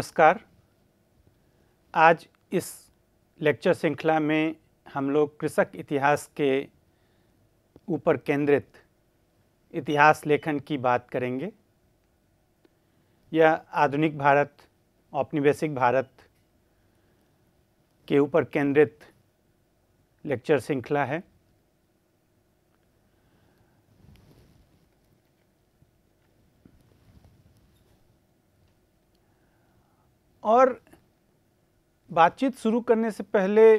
नमस्कार आज इस लेक्चर श्रृंखला में हम लोग कृषक इतिहास के ऊपर केंद्रित इतिहास लेखन की बात करेंगे यह आधुनिक भारत औपनिवेशिक भारत के ऊपर केंद्रित लेक्चर श्रृंखला है और बातचीत शुरू करने से पहले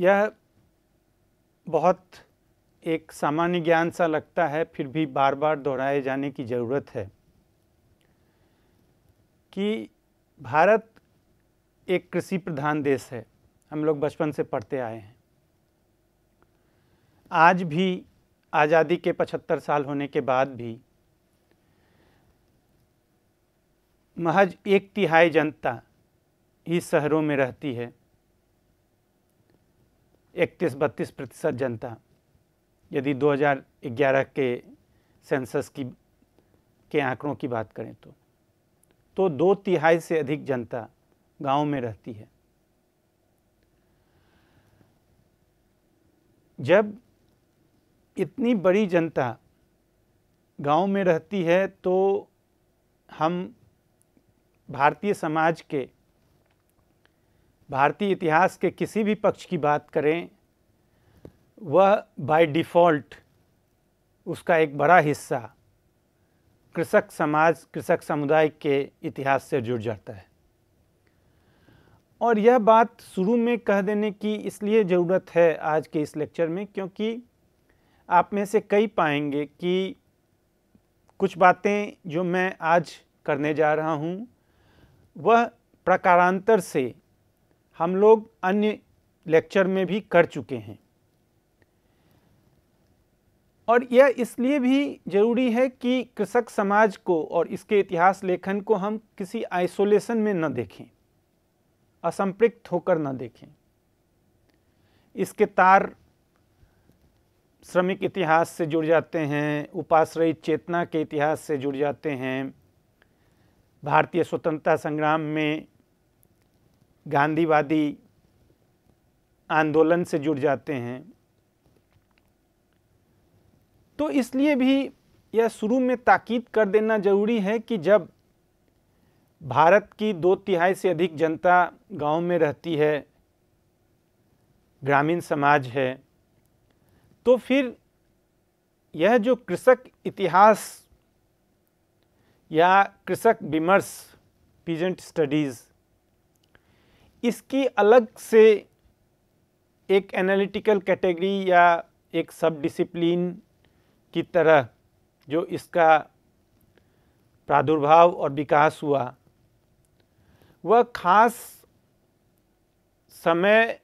यह बहुत एक सामान्य ज्ञान सा लगता है फिर भी बार बार दोहराए जाने की ज़रूरत है कि भारत एक कृषि प्रधान देश है हम लोग बचपन से पढ़ते आए हैं आज भी आज़ादी के 75 साल होने के बाद भी महज एक तिहाई जनता ही शहरों में रहती है इकतीस बत्तीस प्रतिशत जनता यदि 2011 के सेंसस की के आंकड़ों की बात करें तो तो दो तिहाई से अधिक जनता गांव में रहती है जब इतनी बड़ी जनता गांव में रहती है तो हम भारतीय समाज के भारतीय इतिहास के किसी भी पक्ष की बात करें वह बाय डिफ़ॉल्ट उसका एक बड़ा हिस्सा कृषक समाज कृषक समुदाय के इतिहास से जुड़ जाता है और यह बात शुरू में कह देने की इसलिए ज़रूरत है आज के इस लेक्चर में क्योंकि आप में से कई पाएंगे कि कुछ बातें जो मैं आज करने जा रहा हूँ वह प्रकारांतर से हम लोग अन्य लेक्चर में भी कर चुके हैं और यह इसलिए भी जरूरी है कि कृषक समाज को और इसके इतिहास लेखन को हम किसी आइसोलेशन में न देखें असंपृक्त होकर न देखें इसके तार श्रमिक इतिहास से जुड़ जाते हैं उपाश्रयित चेतना के इतिहास से जुड़ जाते हैं भारतीय स्वतंत्रता संग्राम में गांधीवादी आंदोलन से जुड़ जाते हैं तो इसलिए भी यह शुरू में ताकीद कर देना जरूरी है कि जब भारत की दो तिहाई से अधिक जनता गांव में रहती है ग्रामीण समाज है तो फिर यह जो कृषक इतिहास या कृषक विमर्श पीजेंट स्टडीज़ इसकी अलग से एक एनालिटिकल कैटेगरी या एक सब डिसिप्लिन की तरह जो इसका प्रादुर्भाव और विकास हुआ वह खास समय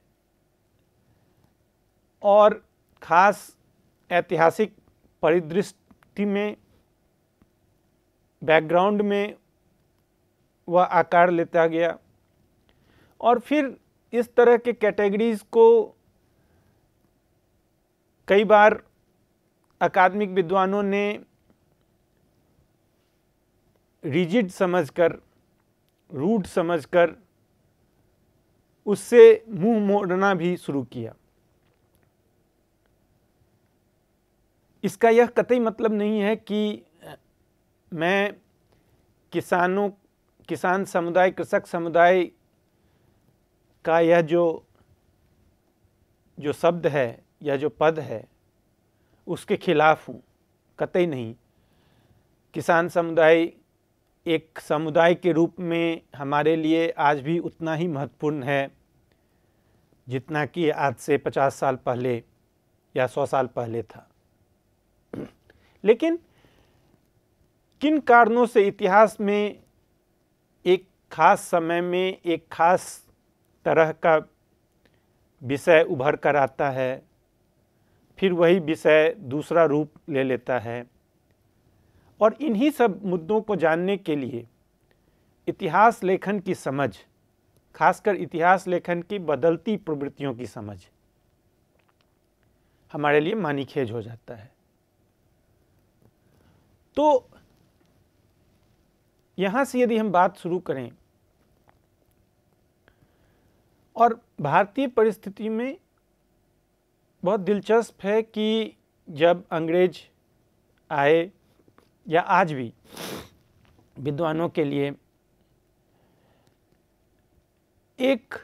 और खास ऐतिहासिक परिदृष्टि में बैकग्राउंड में वह आकार लेता गया और फिर इस तरह के कैटेगरीज़ को कई बार अकादमिक विद्वानों ने रिजिड समझकर रूट समझकर उससे मुंह मोड़ना भी शुरू किया इसका यह कतई मतलब नहीं है कि मैं किसानों किसान समुदाय कृषक समुदाय का यह जो जो शब्द है या जो पद है उसके खिलाफ हूँ कतई नहीं किसान समुदाय एक समुदाय के रूप में हमारे लिए आज भी उतना ही महत्वपूर्ण है जितना कि आज से पचास साल पहले या सौ साल पहले था लेकिन किन कारणों से इतिहास में एक खास समय में एक खास तरह का विषय उभर कर आता है फिर वही विषय दूसरा रूप ले लेता है और इन्हीं सब मुद्दों को जानने के लिए इतिहास लेखन की समझ खासकर इतिहास लेखन की बदलती प्रवृत्तियों की समझ हमारे लिए मानीखेज हो जाता है तो यहाँ से यदि हम बात शुरू करें और भारतीय परिस्थिति में बहुत दिलचस्प है कि जब अंग्रेज आए या आज भी विद्वानों के लिए एक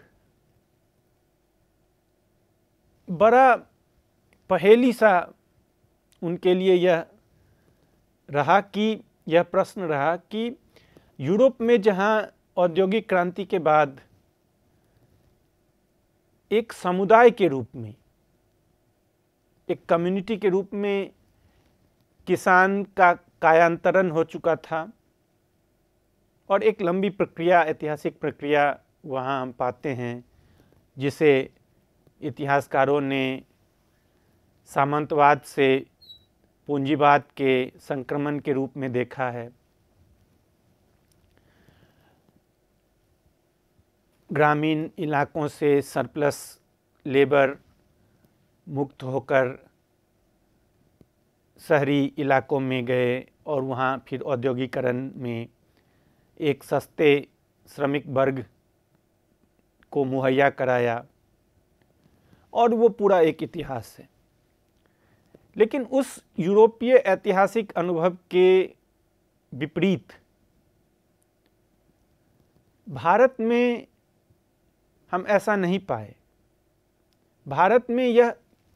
बड़ा पहेली सा उनके लिए यह रहा कि यह प्रश्न रहा कि यूरोप में जहाँ औद्योगिक क्रांति के बाद एक समुदाय के रूप में एक कम्युनिटी के रूप में किसान का कायांतरण हो चुका था और एक लंबी प्रक्रिया ऐतिहासिक प्रक्रिया वहाँ हम पाते हैं जिसे इतिहासकारों ने सामंतवाद से पूंजीवाद के संक्रमण के रूप में देखा है ग्रामीण इलाकों से सरप्लस लेबर मुक्त होकर शहरी इलाकों में गए और वहाँ फिर औद्योगिकरण में एक सस्ते श्रमिक वर्ग को मुहैया कराया और वो पूरा एक इतिहास है लेकिन उस यूरोपीय ऐतिहासिक अनुभव के विपरीत भारत में हम ऐसा नहीं पाए भारत में यह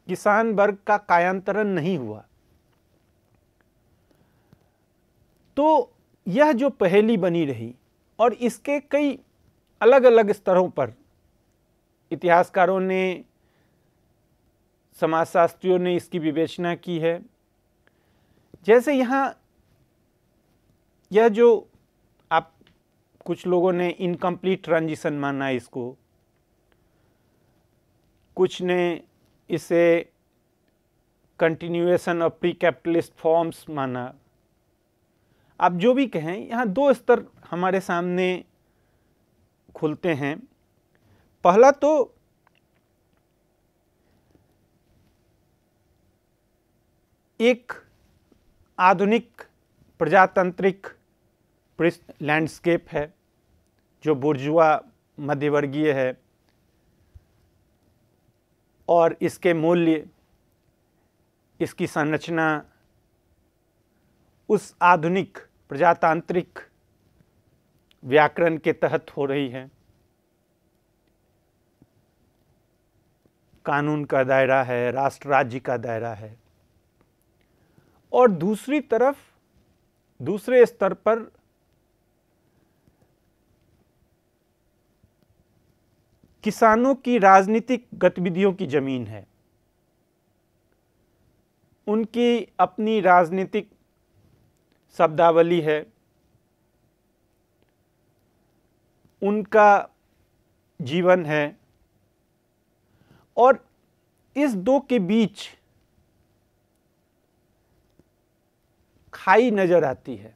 किसान वर्ग का कायांतरण नहीं हुआ तो यह जो पहेली बनी रही और इसके कई अलग अलग स्तरों पर इतिहासकारों ने समाजशास्त्रियों ने इसकी विवेचना की है जैसे यहाँ यह जो आप कुछ लोगों ने इनकम्प्लीट ट्रांजिशन माना इसको कुछ ने इसे continuation of pre capitalist forms माना आप जो भी कहें यहाँ दो स्तर हमारे सामने खुलते हैं पहला तो एक आधुनिक प्रजातांत्रिक लैंडस्केप है जो बुर्जुआ मध्यवर्गीय है और इसके मूल्य इसकी संरचना उस आधुनिक प्रजातांत्रिक व्याकरण के तहत हो रही है कानून का दायरा है राष्ट्र राज्य का दायरा है और दूसरी तरफ दूसरे स्तर पर किसानों की राजनीतिक गतिविधियों की ज़मीन है उनकी अपनी राजनीतिक शब्दावली है उनका जीवन है और इस दो के बीच खाई नज़र आती है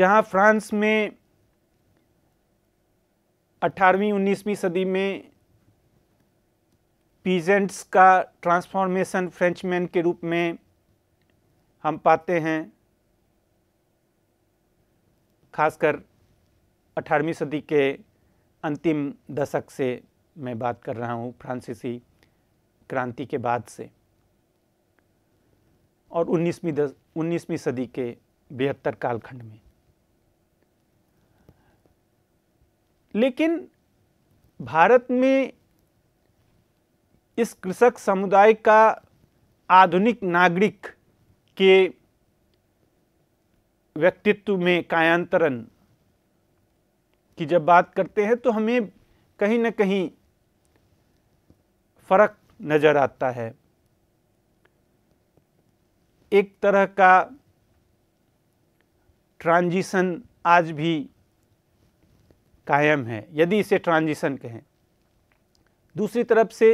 जहां फ्रांस में 18वीं 19वीं सदी में पीजेंट्स का ट्रांसफॉर्मेशन फ्रेंचमैन के रूप में हम पाते हैं खासकर 18वीं सदी के अंतिम दशक से मैं बात कर रहा हूँ फ्रांसीसी क्रांति के बाद से और 19वीं 19वीं सदी के बेहत्तर कालखंड में लेकिन भारत में इस कृषक समुदाय का आधुनिक नागरिक के व्यक्तित्व में कायांतरण की जब बात करते हैं तो हमें कहीं ना कहीं फर्क नज़र आता है एक तरह का ट्रांजिशन आज भी कायम है यदि इसे ट्रांजिशन कहें दूसरी तरफ से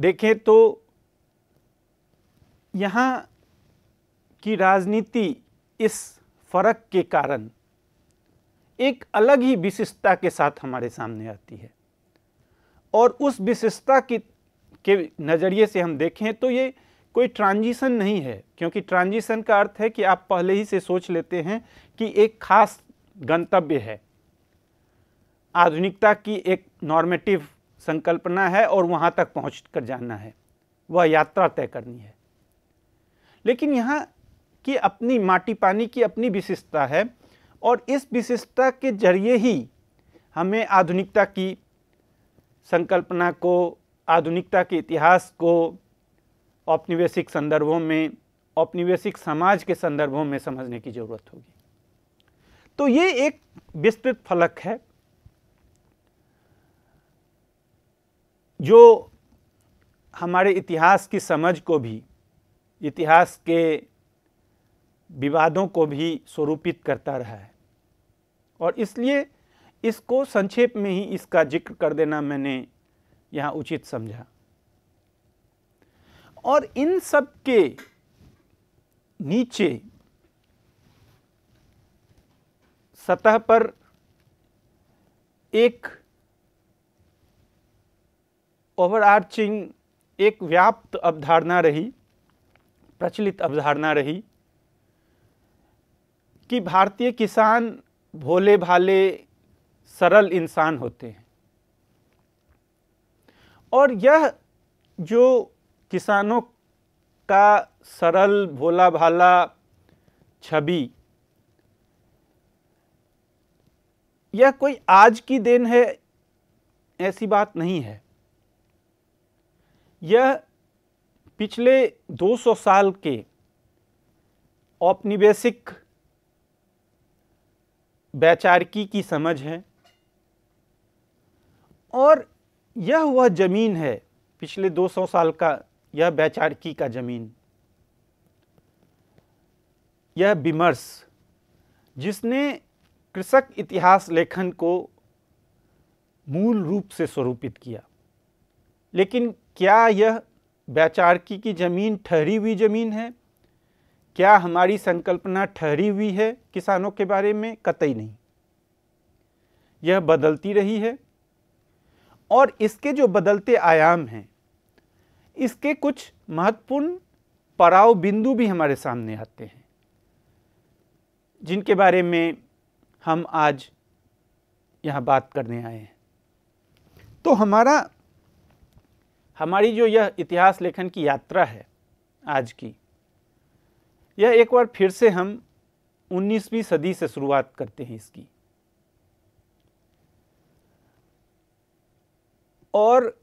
देखें तो यहाँ की राजनीति इस फर्क के कारण एक अलग ही विशिष्टता के साथ हमारे सामने आती है और उस विशिष्टता की के नज़रिए से हम देखें तो ये कोई ट्रांजिशन नहीं है क्योंकि ट्रांजिशन का अर्थ है कि आप पहले ही से सोच लेते हैं कि एक खास गंतव्य है आधुनिकता की एक नॉर्मेटिव संकल्पना है और वहाँ तक पहुँच कर जाना है वह यात्रा तय करनी है लेकिन यहाँ की अपनी माटी पानी की अपनी विशेषता है और इस विशेषता के जरिए ही हमें आधुनिकता की संकल्पना को आधुनिकता के इतिहास को औपनिवेशिक संदर्भों में औपनिवेशिक समाज के संदर्भों में समझने की ज़रूरत होगी तो ये एक विस्तृत फलक है जो हमारे इतिहास की समझ को भी इतिहास के विवादों को भी स्वरूपित करता रहा है और इसलिए इसको संक्षेप में ही इसका जिक्र कर देना मैंने यहाँ उचित समझा और इन सब के नीचे सतह पर एक ओवरआर्चिंग एक व्याप्त अवधारणा रही प्रचलित अवधारणा रही कि भारतीय किसान भोले भाले सरल इंसान होते हैं और यह जो किसानों का सरल भोला भाला छवि यह कोई आज की देन है ऐसी बात नहीं है यह पिछले 200 साल के औपनिवेशिक वैचारिकी की समझ है और यह वह ज़मीन है पिछले 200 साल का यह वैचारिकी का ज़मीन यह विमर्श जिसने कृषक इतिहास लेखन को मूल रूप से स्वरूपित किया लेकिन क्या यह वैचारिकी की ज़मीन ठहरी हुई ज़मीन है क्या हमारी संकल्पना ठहरी हुई है किसानों के बारे में कतई नहीं यह बदलती रही है और इसके जो बदलते आयाम हैं इसके कुछ महत्वपूर्ण पड़ाव बिंदु भी हमारे सामने आते हैं जिनके बारे में हम आज यहाँ बात करने आए हैं तो हमारा हमारी जो यह इतिहास लेखन की यात्रा है आज की यह एक बार फिर से हम 19वीं सदी से शुरुआत करते हैं इसकी और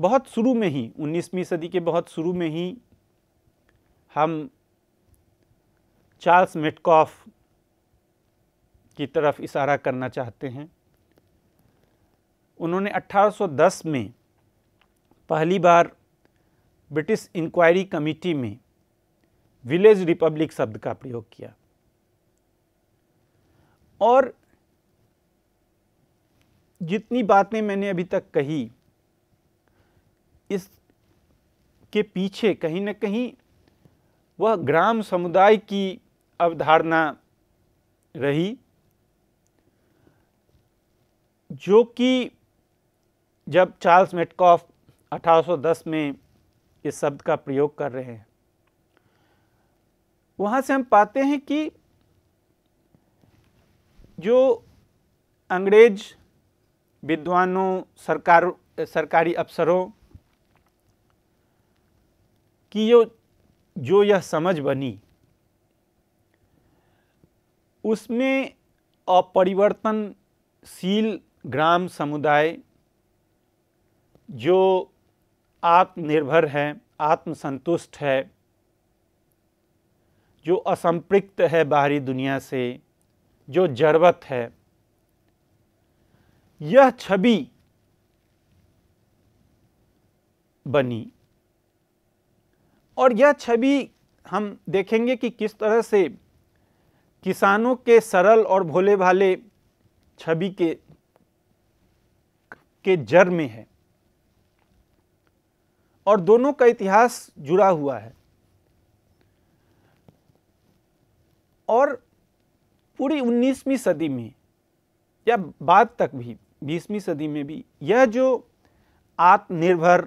बहुत शुरू में ही 19वीं सदी के बहुत शुरू में ही हम चार्ल्स मेटकॉफ की तरफ इशारा करना चाहते हैं उन्होंने 1810 में पहली बार ब्रिटिश इंक्वायरी कमेटी में विलेज रिपब्लिक शब्द का प्रयोग किया और जितनी बातें मैंने अभी तक कही इस के पीछे कहीं ना कहीं वह ग्राम समुदाय की अवधारणा रही जो कि जब चार्ल्स मेटकॉफ 1810 में इस शब्द का प्रयोग कर रहे हैं वहाँ से हम पाते हैं कि जो अंग्रेज विद्वानों सरकार सरकारी अफसरों की जो जो यह समझ बनी उसमें अपरिवर्तनशील ग्राम समुदाय जो आत्मनिर्भर है आत्मसंतुष्ट है जो असंपृक्त है बाहरी दुनिया से जो जरूरत है यह छवि बनी और यह छवि हम देखेंगे कि किस तरह से किसानों के सरल और भोले भाले छवि के के जड़ में है और दोनों का इतिहास जुड़ा हुआ है और पूरी 19वीं सदी में या बाद तक भी 20वीं सदी में भी यह जो आत्मनिर्भर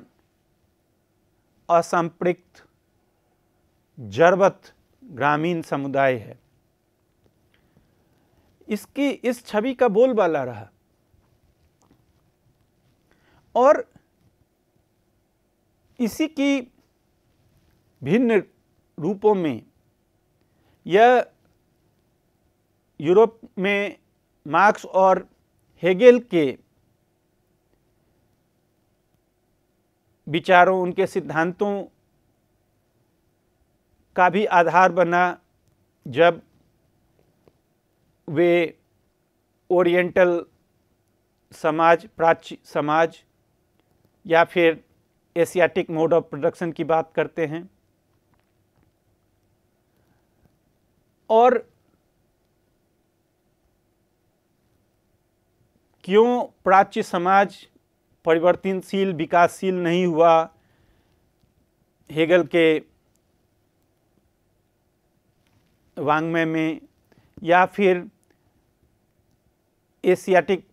असंपृक्त जरबत ग्रामीण समुदाय है इसकी इस छवि का बोलबाला रहा और इसी की भिन्न रूपों में यह यूरोप में मार्क्स और हेगेल के विचारों उनके सिद्धांतों का भी आधार बना जब वे ओरिएंटल समाज प्राचीन समाज या फिर एशियाटिक मोड ऑफ प्रोडक्शन की बात करते हैं और क्यों प्राच्य समाज परिवर्तनशील विकासशील नहीं हुआ हेगल के वांग्मय में या फिर एशियाटिक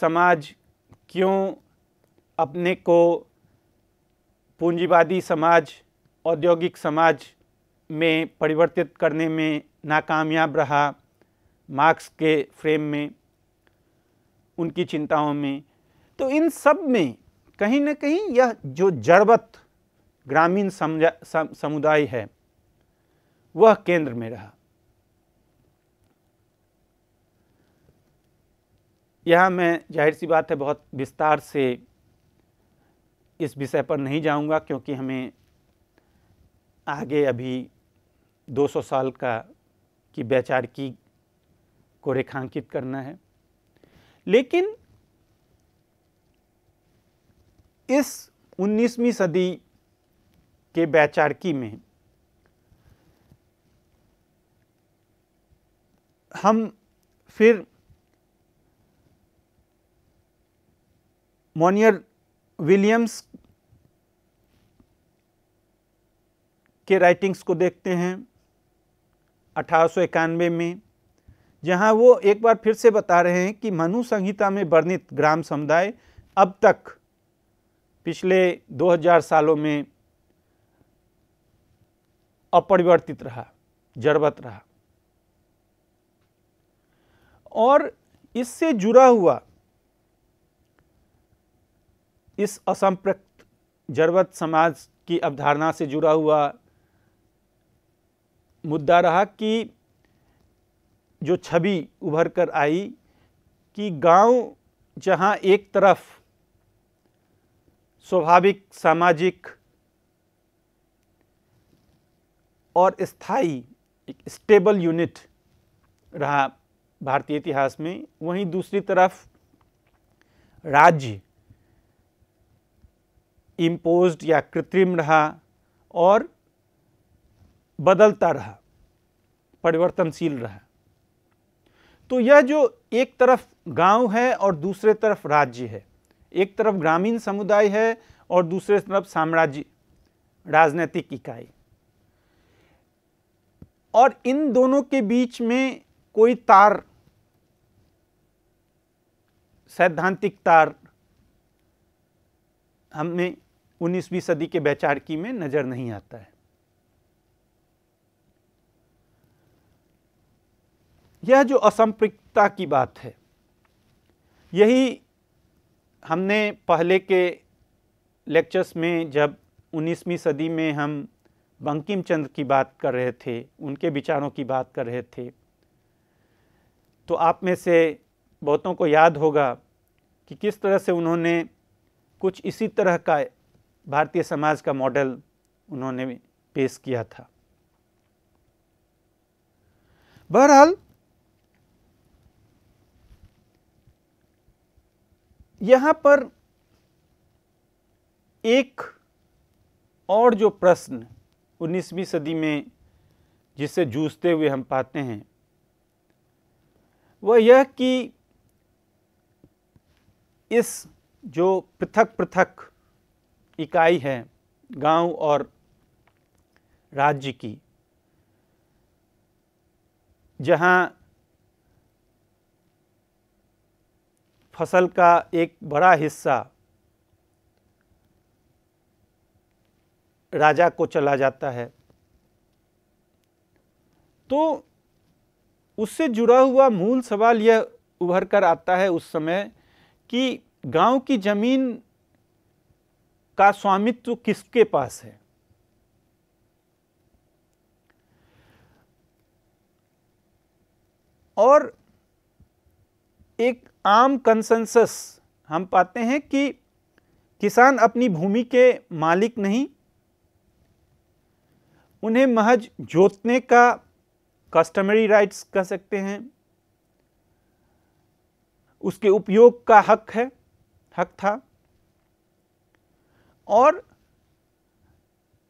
समाज क्यों अपने को पूंजीवादी समाज औद्योगिक समाज में परिवर्तित करने में नाकामयाब रहा मार्क्स के फ्रेम में उनकी चिंताओं में तो इन सब में कहीं ना कहीं यह जो जड़वत ग्रामीण समुदाय है वह केंद्र में रहा यहाँ मैं जाहिर सी बात है बहुत विस्तार से इस विषय पर नहीं जाऊंगा क्योंकि हमें आगे अभी 200 साल का की वैचारिकी को रेखांकित करना है लेकिन इस 19वीं सदी के वैचारिकी में हम फिर मोनियर विलियम्स के राइटिंग्स को देखते हैं अठारह में जहां वो एक बार फिर से बता रहे हैं कि मनु संहिता में वर्णित ग्राम समुदाय अब तक पिछले 2000 सालों में अपरिवर्तित रहा जड़वत रहा और इससे जुड़ा हुआ इस असंप्रक्त जड़वत समाज की अवधारणा से जुड़ा हुआ मुद्दा रहा कि जो छवि उभर कर आई कि गांव जहां एक तरफ स्वाभाविक सामाजिक और स्थाई एक स्टेबल यूनिट रहा भारतीय इतिहास में वहीं दूसरी तरफ राज्य इम्पोज्ड या कृत्रिम रहा और बदलता रहा परिवर्तनशील रहा तो यह जो एक तरफ गांव है और दूसरे तरफ राज्य है एक तरफ ग्रामीण समुदाय है और दूसरे तरफ साम्राज्य राजनीतिक इकाई और इन दोनों के बीच में कोई तार सैद्धांतिक तार हमें 19वीं सदी के वैचारिकी में नज़र नहीं आता है यह जो असंपृक्तता की बात है यही हमने पहले के लेक्चर्स में जब 19वीं सदी में हम बंकिम चंद्र की बात कर रहे थे उनके विचारों की बात कर रहे थे तो आप में से बहुतों को याद होगा कि किस तरह से उन्होंने कुछ इसी तरह का भारतीय समाज का मॉडल उन्होंने पेश किया था बहरहाल यहाँ पर एक और जो प्रश्न 19वीं सदी में जिससे जूझते हुए हम पाते हैं वह यह कि इस जो पृथक पृथक इकाई है गांव और राज्य की जहां फसल का एक बड़ा हिस्सा राजा को चला जाता है तो उससे जुड़ा हुआ मूल सवाल यह उभर कर आता है उस समय कि गांव की जमीन का स्वामित्व किसके पास है और एक आम कंसेंसस हम पाते हैं कि किसान अपनी भूमि के मालिक नहीं उन्हें महज जोतने का कस्टमरी राइट्स कह सकते हैं उसके उपयोग का हक है हक था और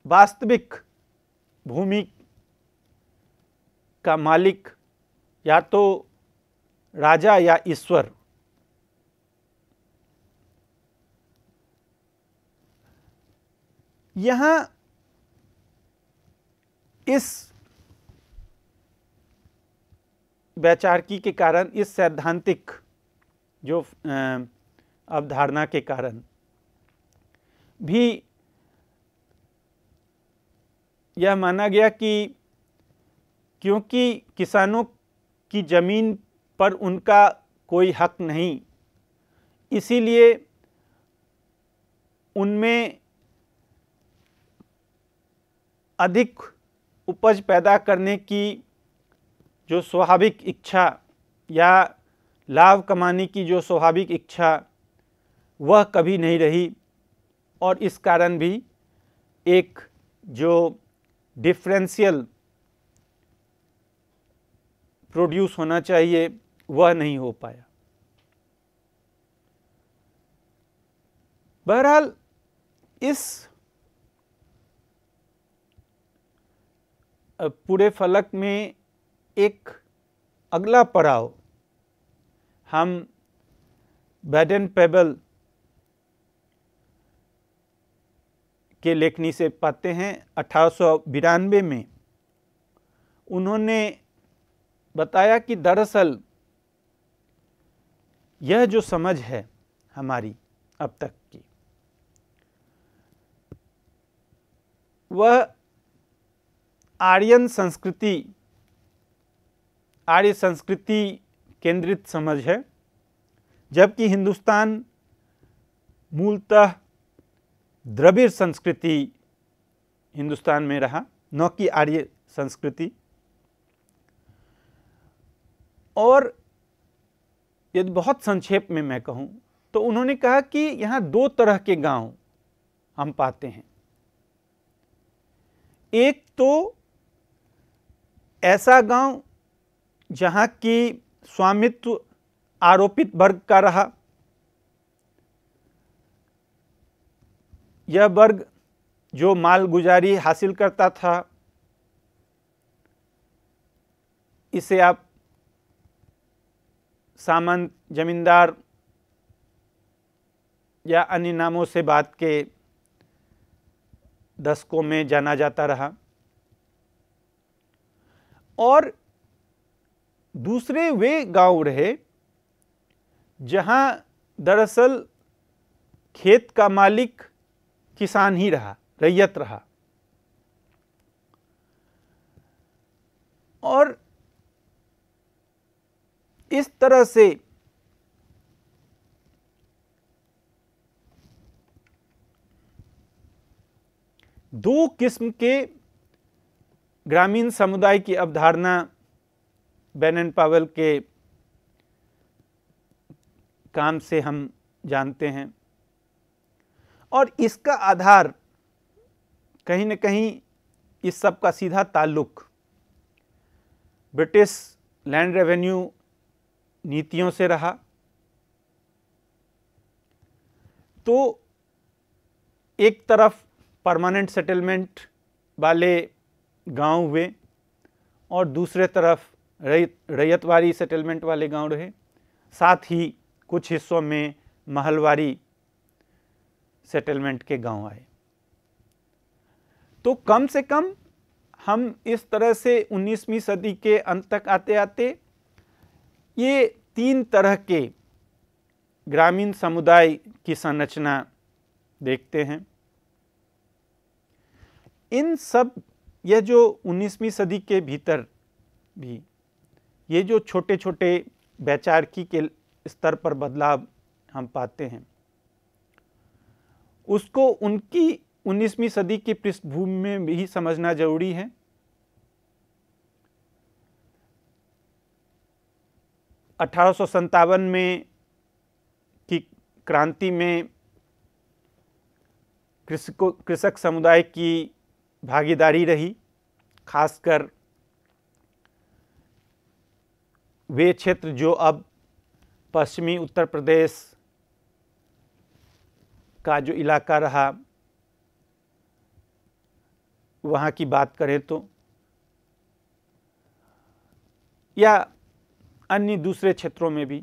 वास्तविक भूमि का मालिक या तो राजा या ईश्वर यहां इस वैचारिकी के कारण इस सैद्धांतिक जो अवधारणा के कारण भी यह माना गया कि क्योंकि किसानों की ज़मीन पर उनका कोई हक नहीं इसीलिए उनमें अधिक उपज पैदा करने की जो स्वाभाविक इच्छा या लाभ कमाने की जो स्वाभाविक इच्छा वह कभी नहीं रही और इस कारण भी एक जो डिफरेंशियल प्रोड्यूस होना चाहिए वह नहीं हो पाया बहरहाल इस पूरे फलक में एक अगला पड़ाव हम बैडन पेबल के लेखनी से पाते हैं अठारह में उन्होंने बताया कि दरअसल यह जो समझ है हमारी अब तक की वह आर्यन संस्कृति आर्य संस्कृति केंद्रित समझ है जबकि हिंदुस्तान मूलतः द्रविड़ संस्कृति हिंदुस्तान में रहा न कि आर्य संस्कृति और यदि बहुत संक्षेप में मैं कहूँ तो उन्होंने कहा कि यहाँ दो तरह के गांव हम पाते हैं एक तो ऐसा गांव जहाँ की स्वामित्व आरोपित वर्ग का रहा यह वर्ग जो मालगुजारी हासिल करता था इसे आप सामंत जमींदार या अन्य नामों से बात के दशकों में जाना जाता रहा और दूसरे वे गांव रहे जहां दरअसल खेत का मालिक किसान ही रहा रैयत रहा और इस तरह से दो किस्म के ग्रामीण समुदाय की अवधारणा बेन पावल के काम से हम जानते हैं और इसका आधार कहीं न कहीं इस सब का सीधा ताल्लुक ब्रिटिश लैंड रेवेन्यू नीतियों से रहा तो एक तरफ परमानेंट सेटलमेंट वाले गांव हुए और दूसरे तरफ रैयतवारी सेटलमेंट वाले गांव रहे साथ ही कुछ हिस्सों में महलवारी सेटलमेंट के गांव आए तो कम से कम हम इस तरह से 19वीं सदी के अंत तक आते आते ये तीन तरह के ग्रामीण समुदाय की संरचना देखते हैं इन सब यह जो 19वीं सदी के भीतर भी ये जो छोटे छोटे वैचारिकी के स्तर पर बदलाव हम पाते हैं उसको उनकी 19वीं सदी की पृष्ठभूमि में भी समझना जरूरी है अठारह में की क्रांति में कृषकों कृषक समुदाय की भागीदारी रही खासकर वे क्षेत्र जो अब पश्चिमी उत्तर प्रदेश का जो इलाका रहा वहाँ की बात करें तो या अन्य दूसरे क्षेत्रों में भी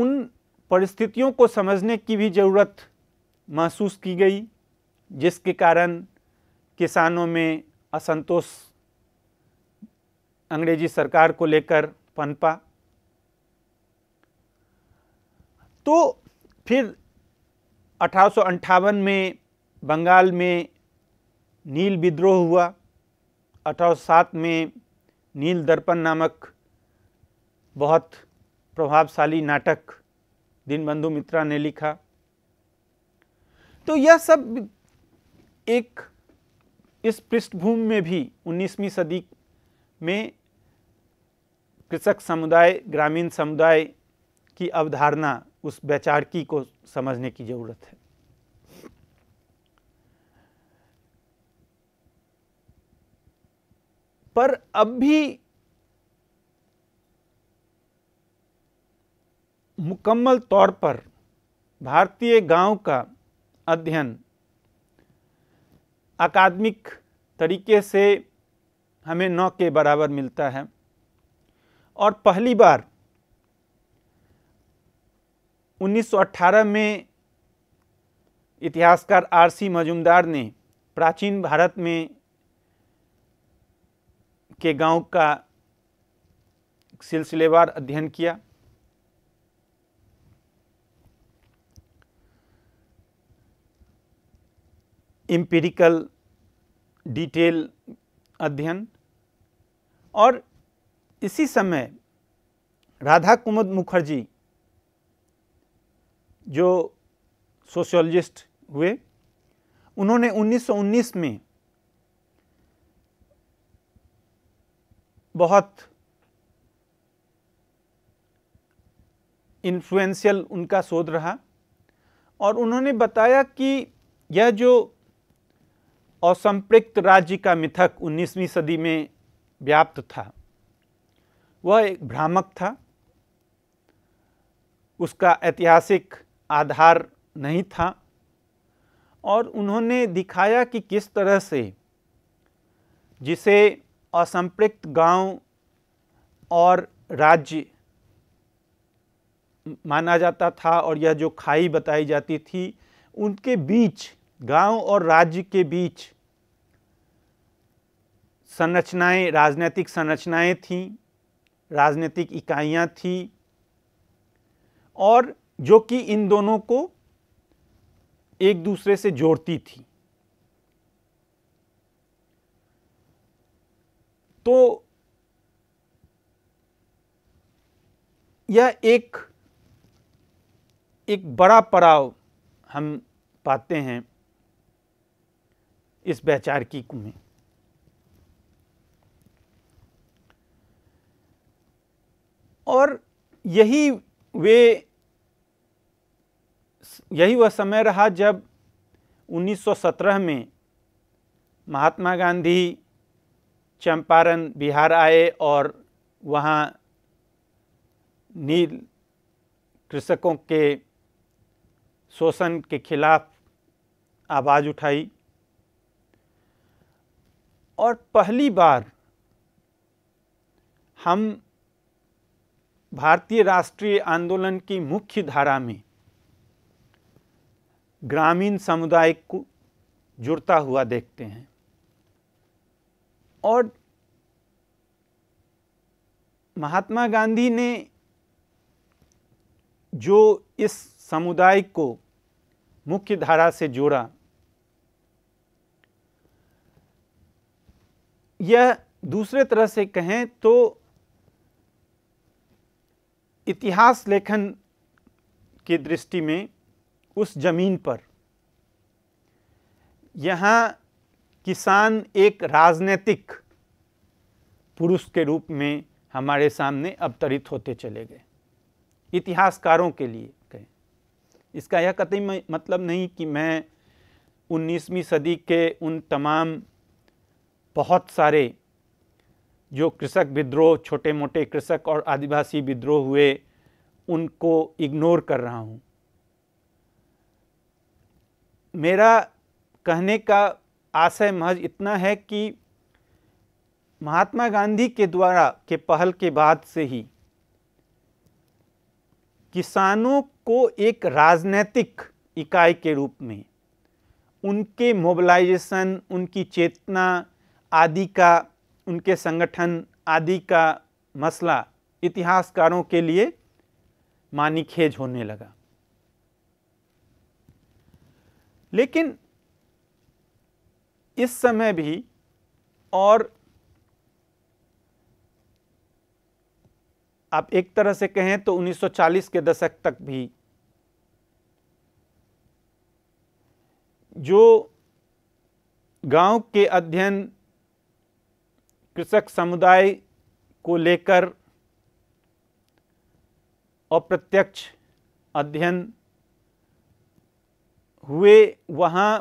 उन परिस्थितियों को समझने की भी ज़रूरत महसूस की गई जिसके कारण किसानों में असंतोष अंग्रेजी सरकार को लेकर पनपा तो फिर अठारह में बंगाल में नील विद्रोह हुआ अठारह में नील दर्पण नामक बहुत प्रभावशाली नाटक दीनबंधु मित्रा ने लिखा तो यह सब एक इस पृष्ठभूमि में भी 19वीं सदी में कृषक समुदाय ग्रामीण समुदाय की अवधारणा उस वैचारिकी को समझने की ज़रूरत है पर अब भी मुकम्मल तौर पर भारतीय गांव का अध्ययन अकादमिक तरीके से हमें नौ के बराबर मिलता है और पहली बार 1918 में इतिहासकार आरसी मजुमदार ने प्राचीन भारत में के गांव का सिलसिलेवार अध्ययन किया इम्पेरिकल डिटेल अध्ययन और इसी समय राधा कुमुद मुखर्जी जो सोशियोलॉजिस्ट हुए उन्होंने 1919 में बहुत इन्फ्लुएंशियल उनका शोध रहा और उन्होंने बताया कि यह जो असंपृक्त राज्य का मिथक 19वीं सदी में व्याप्त था वह एक भ्रामक था उसका ऐतिहासिक आधार नहीं था और उन्होंने दिखाया कि किस तरह से जिसे असंपृक्त गांव और राज्य माना जाता था और यह जो खाई बताई जाती थी उनके बीच गांव और राज्य के बीच संरचनाएं राजनीतिक संरचनाएं थीं राजनीतिक इकाइयां थीं और जो कि इन दोनों को एक दूसरे से जोड़ती थी तो यह एक एक बड़ा पड़ाव हम पाते हैं इस की में और यही वे यही वह समय रहा जब 1917 में महात्मा गांधी चंपारण बिहार आए और वहाँ नील कृषकों के शोषण के खिलाफ आवाज़ उठाई और पहली बार हम भारतीय राष्ट्रीय आंदोलन की मुख्य धारा में ग्रामीण समुदाय को जुड़ता हुआ देखते हैं और महात्मा गांधी ने जो इस समुदाय को मुख्य धारा से जोड़ा यह दूसरे तरह से कहें तो इतिहास लेखन की दृष्टि में उस जमीन पर यहाँ किसान एक राजनीतिक पुरुष के रूप में हमारे सामने अवतरित होते चले गए इतिहासकारों के लिए कहें इसका यह कतई मतलब नहीं कि मैं 19वीं सदी के उन तमाम बहुत सारे जो कृषक विद्रोह छोटे मोटे कृषक और आदिवासी विद्रोह हुए उनको इग्नोर कर रहा हूँ मेरा कहने का आशय महज इतना है कि महात्मा गांधी के द्वारा के पहल के बाद से ही किसानों को एक राजनैतिक इकाई के रूप में उनके मोबिलाइजेशन उनकी चेतना आदि का उनके संगठन आदि का मसला इतिहासकारों के लिए मानिखेज होने लगा लेकिन इस समय भी और आप एक तरह से कहें तो 1940 के दशक तक भी जो गांव के अध्ययन कृषक समुदाय को लेकर अप्रत्यक्ष अध्ययन हुए वहाँ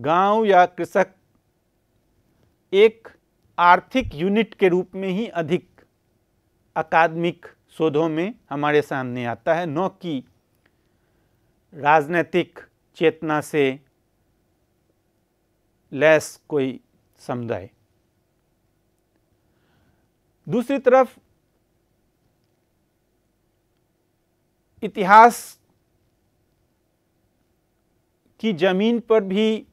गांव या कृषक एक आर्थिक यूनिट के रूप में ही अधिक अकादमिक शोधों में हमारे सामने आता है न कि राजनीतिक चेतना से लैस कोई समुदाय दूसरी तरफ इतिहास की जमीन पर भी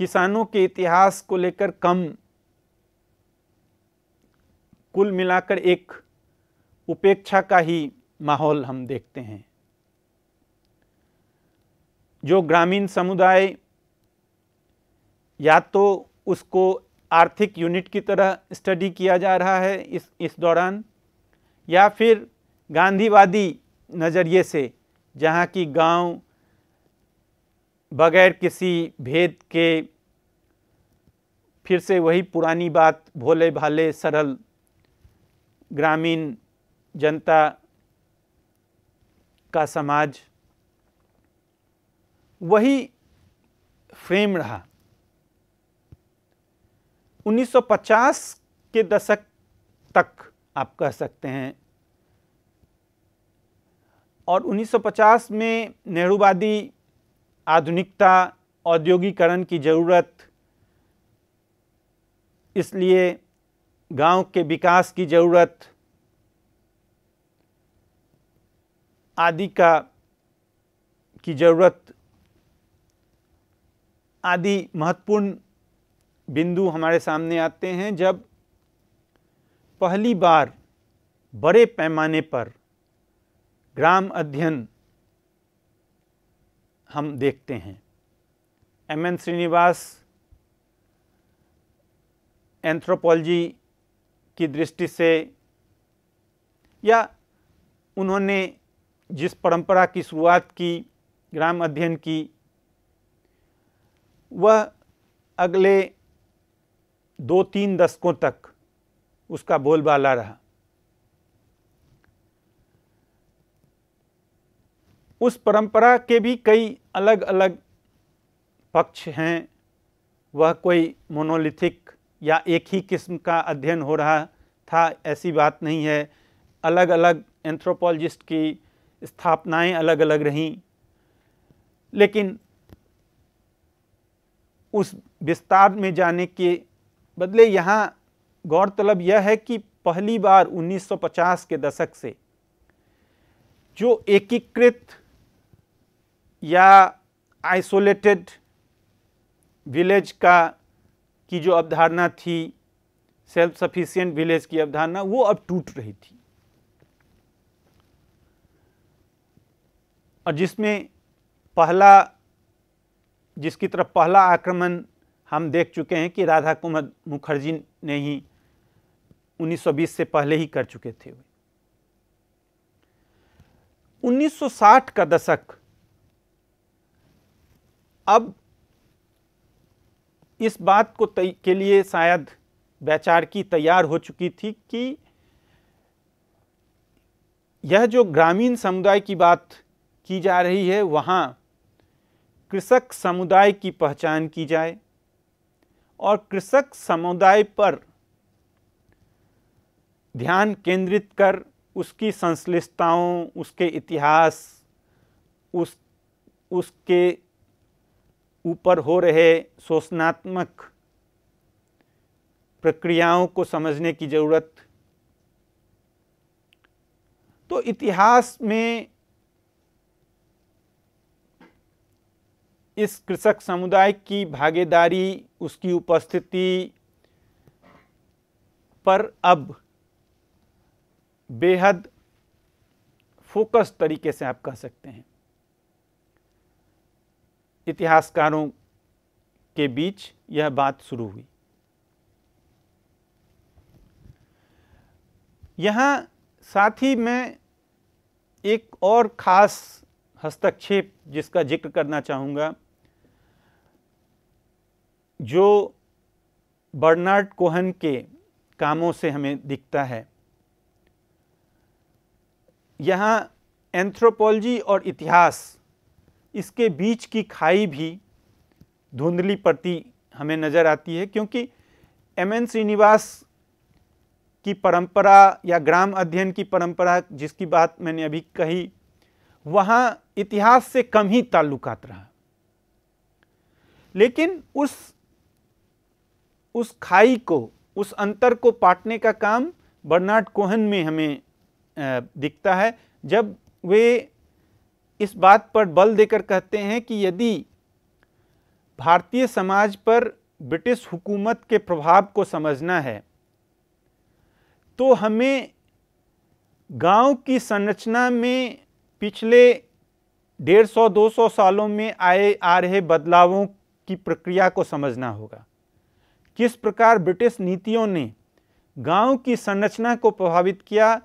किसानों के इतिहास को लेकर कम कुल मिलाकर एक उपेक्षा का ही माहौल हम देखते हैं जो ग्रामीण समुदाय या तो उसको आर्थिक यूनिट की तरह स्टडी किया जा रहा है इस इस दौरान या फिर गांधीवादी नज़रिए से जहाँ की गांव बगैर किसी भेद के फिर से वही पुरानी बात भोले भाले सरल ग्रामीण जनता का समाज वही फ्रेम रहा 1950 के दशक तक आप कह सकते हैं और 1950 में नेहरूवादी आधुनिकता औद्योगिकरण की ज़रूरत इसलिए गांव के विकास की ज़रूरत आदि का की ज़रूरत आदि महत्वपूर्ण बिंदु हमारे सामने आते हैं जब पहली बार बड़े पैमाने पर ग्राम अध्ययन हम देखते हैं एम एन श्रीनिवास एंथ्रोपोलॉजी की दृष्टि से या उन्होंने जिस परंपरा की शुरुआत की ग्राम अध्ययन की वह अगले दो तीन दशकों तक उसका बोलबाला रहा उस परंपरा के भी कई अलग अलग पक्ष हैं वह कोई मोनोलिथिक या एक ही किस्म का अध्ययन हो रहा था ऐसी बात नहीं है अलग अलग एंथ्रोपोलॉजिस्ट की स्थापनाएं अलग अलग रहीं लेकिन उस विस्तार में जाने के बदले यहाँ गौरतलब यह है कि पहली बार 1950 के दशक से जो एकीकृत या आइसोलेटेड विलेज का की जो अवधारणा थी सेल्फ सफिशिएंट विलेज की अवधारणा वो अब टूट रही थी और जिसमें पहला जिसकी तरफ पहला आक्रमण हम देख चुके हैं कि राधा कुमार मुखर्जी ने ही 1920 से पहले ही कर चुके थे 1960 का दशक अब इस बात को के लिए शायद की तैयार हो चुकी थी कि यह जो ग्रामीण समुदाय की बात की जा रही है वहाँ कृषक समुदाय की पहचान की जाए और कृषक समुदाय पर ध्यान केंद्रित कर उसकी संश्लिष्टताओं उसके इतिहास उस उसके ऊपर हो रहे शोषणात्मक प्रक्रियाओं को समझने की ज़रूरत तो इतिहास में इस कृषक समुदाय की भागीदारी उसकी उपस्थिति पर अब बेहद फोकस तरीके से आप कह सकते हैं इतिहासकारों के बीच यह बात शुरू हुई यहाँ साथ ही मैं एक और ख़ास हस्तक्षेप जिसका जिक्र करना चाहूँगा जो बर्नार्ड कोहन के कामों से हमें दिखता है यहाँ एंथ्रोपोलॉजी और इतिहास इसके बीच की खाई भी धुंधली पड़ती हमें नज़र आती है क्योंकि एम एन श्रीनिवास की परंपरा या ग्राम अध्ययन की परंपरा जिसकी बात मैंने अभी कही वहाँ इतिहास से कम ही ताल्लुकात रहा लेकिन उस उस खाई को उस अंतर को पाटने का काम बर्नार्ड कोहन में हमें दिखता है जब वे इस बात पर बल देकर कहते हैं कि यदि भारतीय समाज पर ब्रिटिश हुकूमत के प्रभाव को समझना है तो हमें गांव की संरचना में पिछले डेढ़ सौ दो सौ सालों में आए आ रहे बदलावों की प्रक्रिया को समझना होगा किस प्रकार ब्रिटिश नीतियों ने गांव की संरचना को प्रभावित किया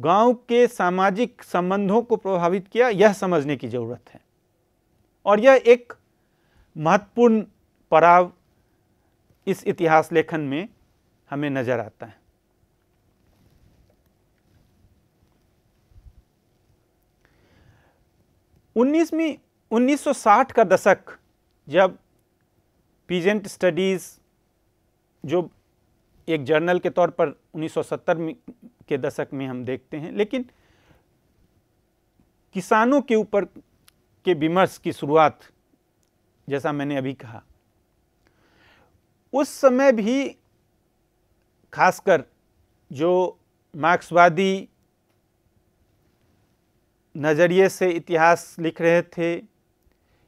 गांव के सामाजिक संबंधों को प्रभावित किया यह समझने की ज़रूरत है और यह एक महत्वपूर्ण पड़ाव इस इतिहास लेखन में हमें नज़र आता है सौ 1960 का दशक जब पीजेंट स्टडीज़ जो एक जर्नल के तौर पर 1970 के दशक में हम देखते हैं लेकिन किसानों के ऊपर के विमर्श की शुरुआत जैसा मैंने अभी कहा उस समय भी खासकर जो मार्क्सवादी नज़रिए से इतिहास लिख रहे थे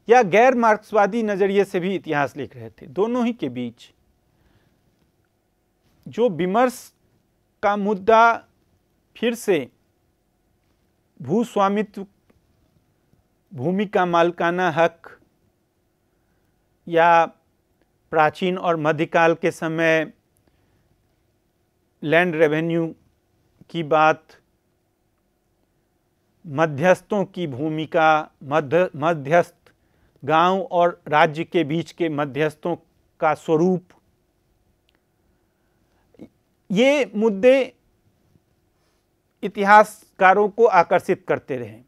या गैर मार्क्सवादी नज़रिए से भी इतिहास लिख रहे थे दोनों ही के बीच जो विमर्श का मुद्दा फिर से भूस्वामित्व भूमि का मालकाना हक या प्राचीन और मध्यकाल के समय लैंड रेवेन्यू की बात मध्यस्थों की भूमिका मध्य मध्यस्थ गांव और राज्य के बीच के मध्यस्थों का स्वरूप ये मुद्दे इतिहासकारों को आकर्षित करते रहे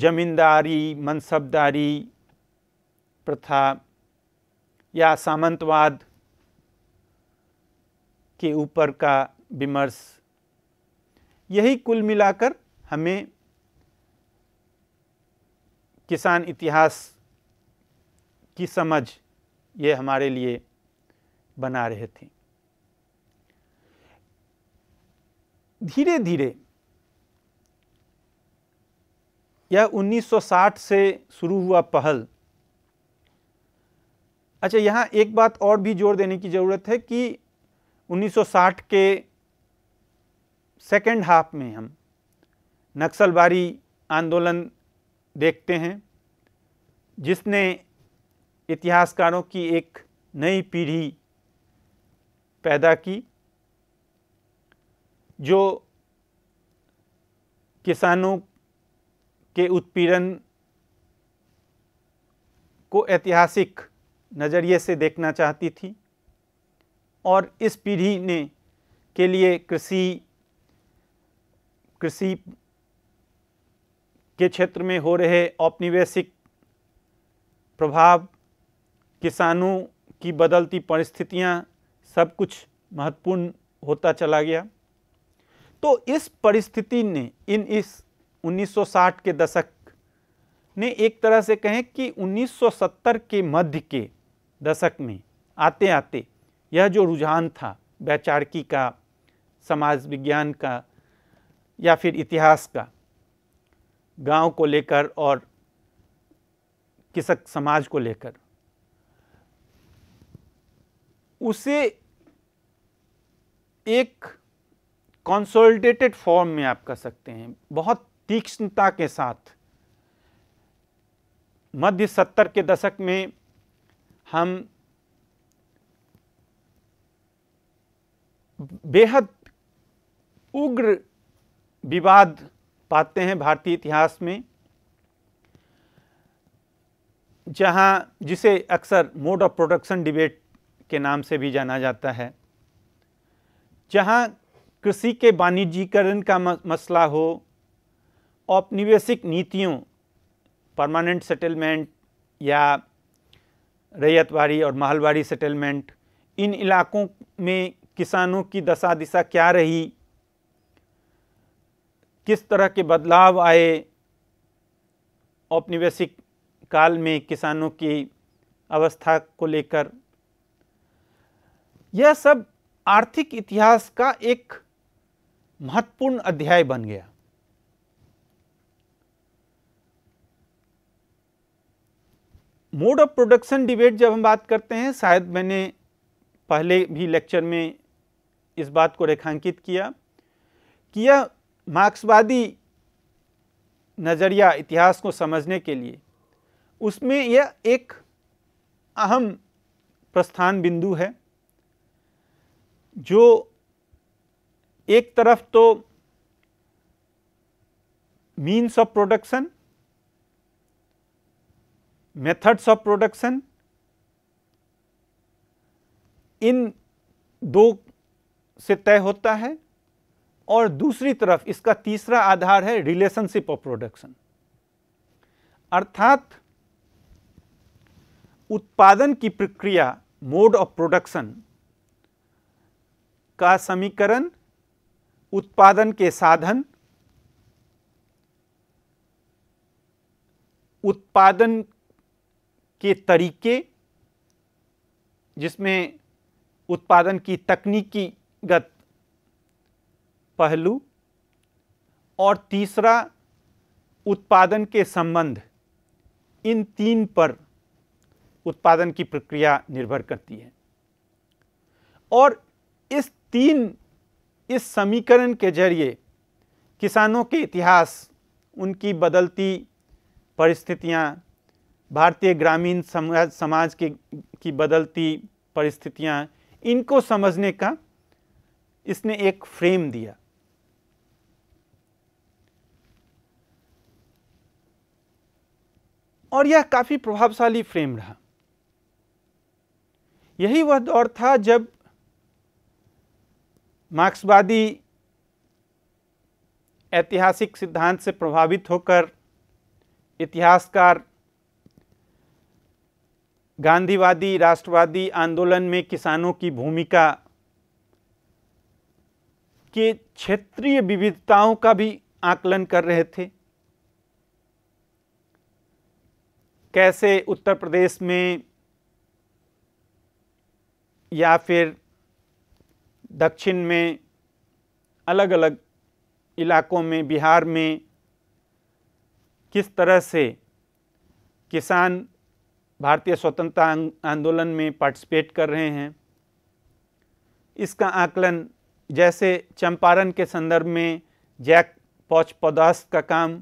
जमींदारी मनसबदारी प्रथा या सामंतवाद के ऊपर का विमर्श यही कुल मिलाकर हमें किसान इतिहास की समझ ये हमारे लिए बना रहे थे धीरे धीरे यह 1960 से शुरू हुआ पहल अच्छा यहाँ एक बात और भी जोर देने की ज़रूरत है कि 1960 के सेकेंड हाफ में हम नक्सलबारी आंदोलन देखते हैं जिसने इतिहासकारों की एक नई पीढ़ी पैदा की जो किसानों के उत्पीड़न को ऐतिहासिक नज़रिए से देखना चाहती थी और इस पीढ़ी ने के लिए कृषि कृषि के क्षेत्र में हो रहे औपनिवेशिक प्रभाव किसानों की बदलती परिस्थितियां सब कुछ महत्वपूर्ण होता चला गया तो इस परिस्थिति ने इन इस 1960 के दशक ने एक तरह से कहें कि 1970 के मध्य के दशक में आते आते यह जो रुझान था वैचारिकी का समाज विज्ञान का या फिर इतिहास का गांव को लेकर और किसक समाज को लेकर उसे एक कॉन्सोल्टेटेड फॉर्म में आप कर सकते हैं बहुत तीक्ष्णता के साथ मध्य सत्तर के दशक में हम बेहद उग्र विवाद पाते हैं भारतीय इतिहास में जहां जिसे अक्सर मोड ऑफ प्रोडक्शन डिबेट के नाम से भी जाना जाता है जहाँ कृषि के वाणिज्यीकरण का मसला हो औपनिवेशिक नीतियों परमानेंट सेटलमेंट या रैयतवाड़ी और महलवाड़ी सेटलमेंट इन इलाकों में किसानों की दशा दिशा क्या रही किस तरह के बदलाव आए औपनिवेशिक काल में किसानों की अवस्था को लेकर यह सब आर्थिक इतिहास का एक महत्वपूर्ण अध्याय बन गया मोड ऑफ प्रोडक्शन डिबेट जब हम बात करते हैं शायद मैंने पहले भी लेक्चर में इस बात को रेखांकित किया कि यह मार्क्सवादी नज़रिया इतिहास को समझने के लिए उसमें यह एक अहम प्रस्थान बिंदु है जो एक तरफ तो means of production methods of production इन दो से तय होता है और दूसरी तरफ इसका तीसरा आधार है रिलेशनशिप ऑफ प्रोडक्शन अर्थात उत्पादन की प्रक्रिया मोड ऑफ प्रोडक्शन का समीकरण उत्पादन के साधन उत्पादन के तरीके जिसमें उत्पादन की तकनीकीगत पहलू और तीसरा उत्पादन के संबंध इन तीन पर उत्पादन की प्रक्रिया निर्भर करती है और इस तीन इस समीकरण के जरिए किसानों के इतिहास उनकी बदलती परिस्थितियाँ भारतीय ग्रामीण समाज समाज के की बदलती परिस्थितियाँ इनको समझने का इसने एक फ्रेम दिया और यह काफ़ी प्रभावशाली फ्रेम रहा यही वह दौर था जब मार्क्सवादी ऐतिहासिक सिद्धांत से प्रभावित होकर इतिहासकार गांधीवादी राष्ट्रवादी आंदोलन में किसानों की भूमिका के क्षेत्रीय विविधताओं का भी आकलन कर रहे थे कैसे उत्तर प्रदेश में या फिर दक्षिण में अलग अलग इलाकों में बिहार में किस तरह से किसान भारतीय स्वतंत्रता आंदोलन में पार्टिसिपेट कर रहे हैं इसका आकलन जैसे चंपारण के संदर्भ में जैक पौच पदास का काम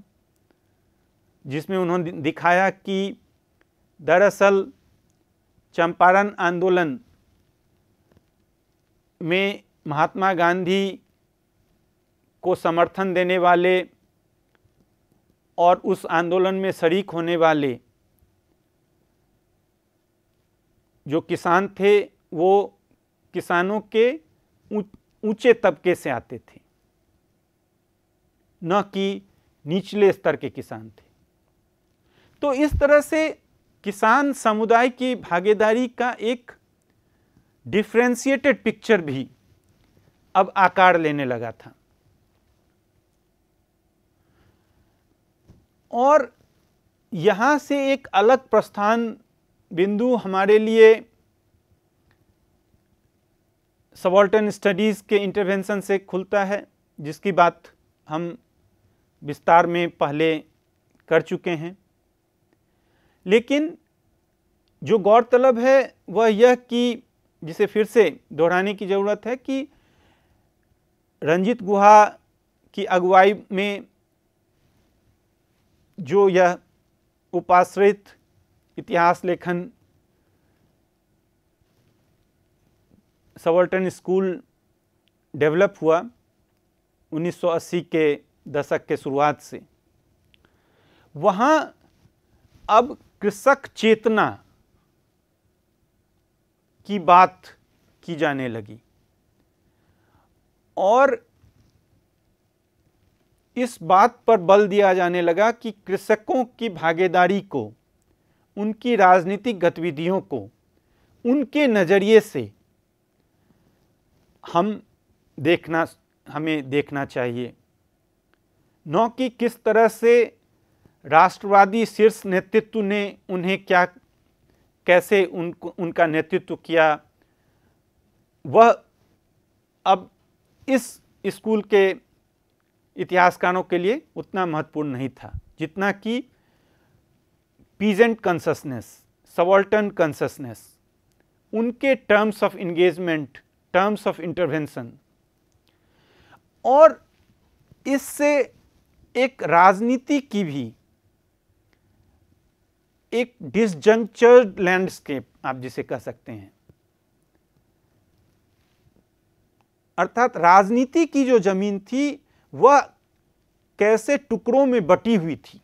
जिसमें उन्होंने दिखाया कि दरअसल चंपारण आंदोलन में महात्मा गांधी को समर्थन देने वाले और उस आंदोलन में शरीक होने वाले जो किसान थे वो किसानों के ऊंचे तबके से आते थे न कि निचले स्तर के किसान थे तो इस तरह से किसान समुदाय की भागीदारी का एक डिफ्रेंशिएटेड पिक्चर भी अब आकार लेने लगा था और यहाँ से एक अलग प्रस्थान बिंदु हमारे लिए सबॉल्टन स्टडीज़ के इंटरवेंशन से खुलता है जिसकी बात हम विस्तार में पहले कर चुके हैं लेकिन जो गौरतलब है वह यह कि जिसे फिर से दोहराने की ज़रूरत है कि रंजित गुहा की अगुवाई में जो यह उपाश्रित इतिहास लेखन सवर्टन स्कूल डेवलप हुआ 1980 के दशक के शुरुआत से वहाँ अब कृषक चेतना की बात की जाने लगी और इस बात पर बल दिया जाने लगा कि कृषकों की भागीदारी को उनकी राजनीतिक गतिविधियों को उनके नज़रिए से हम देखना हमें देखना चाहिए न कि किस तरह से राष्ट्रवादी शीर्ष नेतृत्व ने उन्हें क्या कैसे उन उनका नेतृत्व किया वह अब इस स्कूल के इतिहासकारों के लिए उतना महत्वपूर्ण नहीं था जितना कि पीजेंट कंससनेस सवॉल्टन कंससनेस उनके terms of engagement terms of intervention और इससे एक राजनीति की भी एक डिसजंक्चर लैंडस्केप आप जिसे कह सकते हैं अर्थात राजनीति की जो जमीन थी वह कैसे टुकड़ों में बटी हुई थी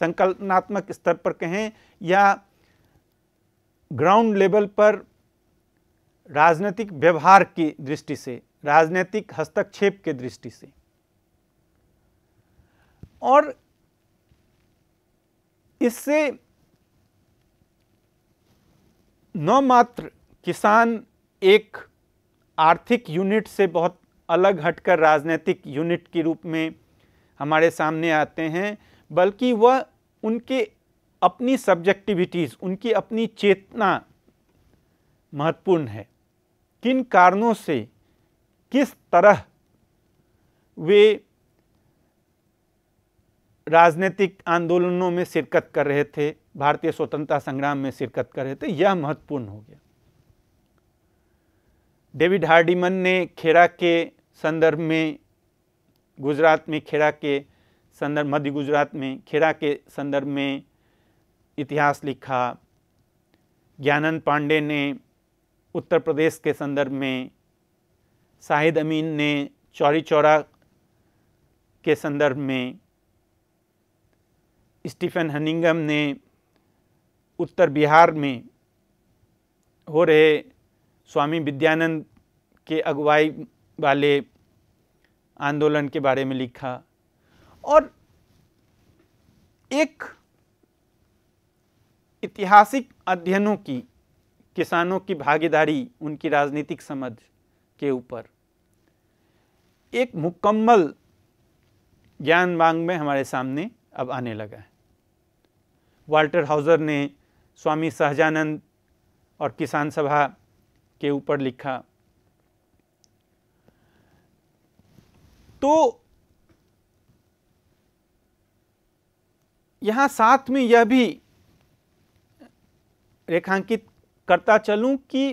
संकल्पनात्मक स्तर पर कहें या ग्राउंड लेवल पर राजनीतिक व्यवहार की दृष्टि से राजनीतिक हस्तक्षेप के दृष्टि से और इससे न मात्र किसान एक आर्थिक यूनिट से बहुत अलग हटकर राजनीतिक यूनिट के रूप में हमारे सामने आते हैं बल्कि वह उनके अपनी सब्जेक्टिविटीज़ उनकी अपनी चेतना महत्वपूर्ण है किन कारणों से किस तरह वे राजनीतिक आंदोलनों में शिरकत कर रहे थे भारतीय स्वतंत्रता संग्राम में शिरकत कर रहे थे यह महत्वपूर्ण हो गया डेविड हार्डीमन ने खेड़ा के संदर्भ में गुजरात में खेड़ा के संदर्भ मध्य गुजरात में खेड़ा के संदर्भ में इतिहास लिखा ज्ञानंद पांडे ने उत्तर प्रदेश के संदर्भ में शाहिद अमीन ने चौरी चौरा के संदर्भ में स्टीफन हनिंगम ने उत्तर बिहार में हो रहे स्वामी विद्यानंद के अगुवाई वाले आंदोलन के बारे में लिखा और एक ऐतिहासिक अध्ययनों की किसानों की भागीदारी उनकी राजनीतिक समझ के ऊपर एक मुकम्मल ज्ञान मांग में हमारे सामने अब आने लगा है वाल्टर हाउज़र ने स्वामी सहजानंद और किसान सभा के ऊपर लिखा तो यहाँ साथ में यह भी रेखांकित करता चलूं कि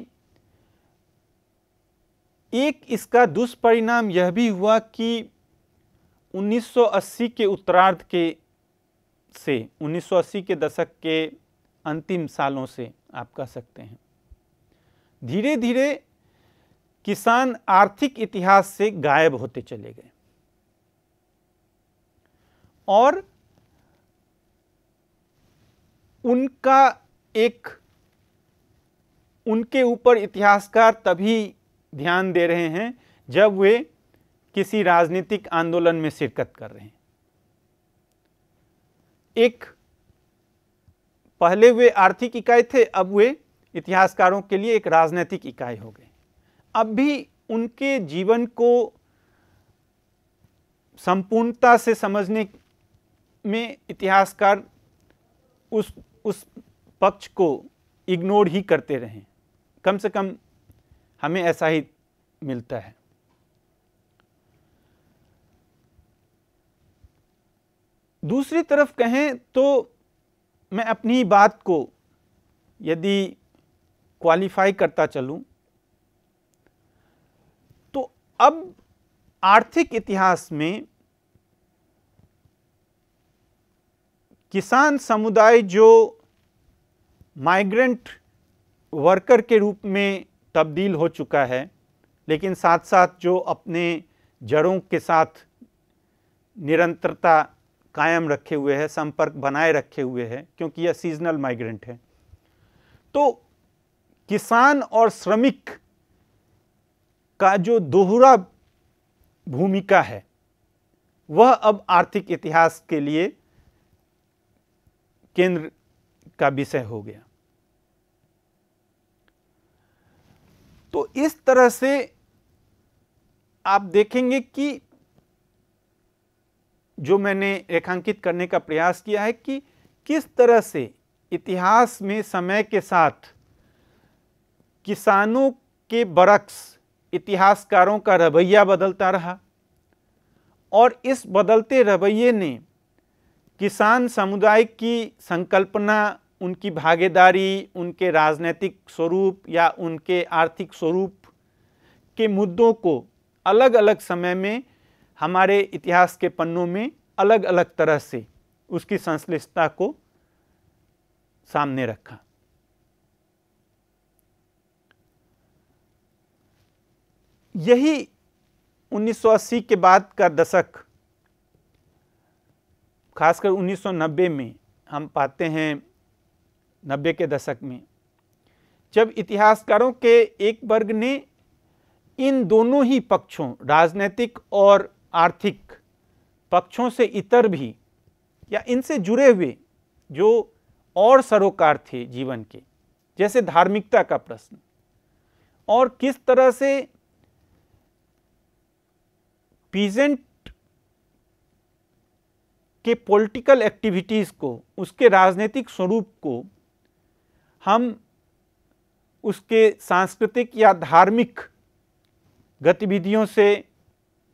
एक इसका दुष्परिणाम यह भी हुआ कि 1980 के उत्तरार्ध के से 1980 के दशक के अंतिम सालों से आप कह सकते हैं धीरे धीरे किसान आर्थिक इतिहास से गायब होते चले गए और उनका एक उनके ऊपर इतिहासकार तभी ध्यान दे रहे हैं जब वे किसी राजनीतिक आंदोलन में शिरकत कर रहे हैं एक पहले वे आर्थिक इकाई थे अब वे इतिहासकारों के लिए एक राजनीतिक इकाई हो गए अब भी उनके जीवन को संपूर्णता से समझने में इतिहासकार उस उस पक्ष को इग्नोर ही करते रहें कम से कम हमें ऐसा ही मिलता है दूसरी तरफ कहें तो मैं अपनी बात को यदि क्वालिफाई करता चलूं तो अब आर्थिक इतिहास में किसान समुदाय जो माइग्रेंट वर्कर के रूप में तब्दील हो चुका है लेकिन साथ साथ जो अपने जड़ों के साथ निरंतरता कायम रखे हुए है संपर्क बनाए रखे हुए हैं क्योंकि यह सीजनल माइग्रेंट है तो किसान और श्रमिक का जो दोहरा भूमिका है वह अब आर्थिक इतिहास के लिए केंद्र का विषय हो गया तो इस तरह से आप देखेंगे कि जो मैंने रेखांकित करने का प्रयास किया है कि किस तरह से इतिहास में समय के साथ किसानों के बरक्स इतिहासकारों का रवैया बदलता रहा और इस बदलते रवैये ने किसान समुदाय की संकल्पना उनकी भागीदारी उनके राजनीतिक स्वरूप या उनके आर्थिक स्वरूप के मुद्दों को अलग अलग समय में हमारे इतिहास के पन्नों में अलग अलग तरह से उसकी संश्लिष्टता को सामने रखा यही 1980 के बाद का दशक खासकर 1990 में हम पाते हैं नब्बे के दशक में जब इतिहासकारों के एक वर्ग ने इन दोनों ही पक्षों राजनैतिक और आर्थिक पक्षों से इतर भी या इनसे जुड़े हुए जो और सरोकार थे जीवन के जैसे धार्मिकता का प्रश्न और किस तरह से पीजेंट के पॉलिटिकल एक्टिविटीज़ को उसके राजनीतिक स्वरूप को हम उसके सांस्कृतिक या धार्मिक गतिविधियों से